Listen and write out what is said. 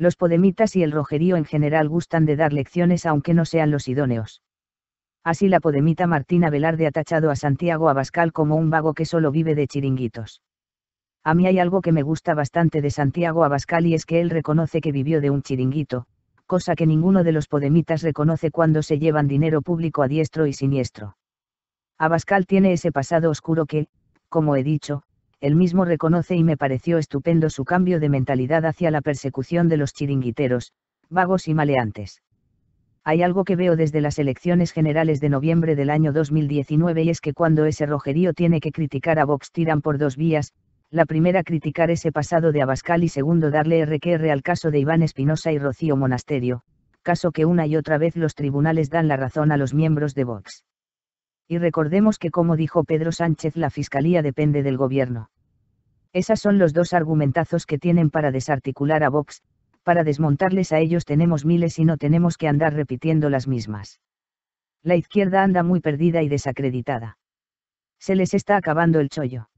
Los podemitas y el rojerío en general gustan de dar lecciones aunque no sean los idóneos. Así la podemita Martina Velarde ha tachado a Santiago Abascal como un vago que solo vive de chiringuitos. A mí hay algo que me gusta bastante de Santiago Abascal y es que él reconoce que vivió de un chiringuito, cosa que ninguno de los podemitas reconoce cuando se llevan dinero público a diestro y siniestro. Abascal tiene ese pasado oscuro que, como he dicho, él mismo reconoce y me pareció estupendo su cambio de mentalidad hacia la persecución de los chiringuiteros, vagos y maleantes. Hay algo que veo desde las elecciones generales de noviembre del año 2019 y es que cuando ese rojerío tiene que criticar a Vox tiran por dos vías, la primera criticar ese pasado de Abascal y segundo darle RQR al caso de Iván Espinosa y Rocío Monasterio, caso que una y otra vez los tribunales dan la razón a los miembros de Vox y recordemos que como dijo Pedro Sánchez la Fiscalía depende del Gobierno. Esas son los dos argumentazos que tienen para desarticular a Vox, para desmontarles a ellos tenemos miles y no tenemos que andar repitiendo las mismas. La izquierda anda muy perdida y desacreditada. Se les está acabando el chollo.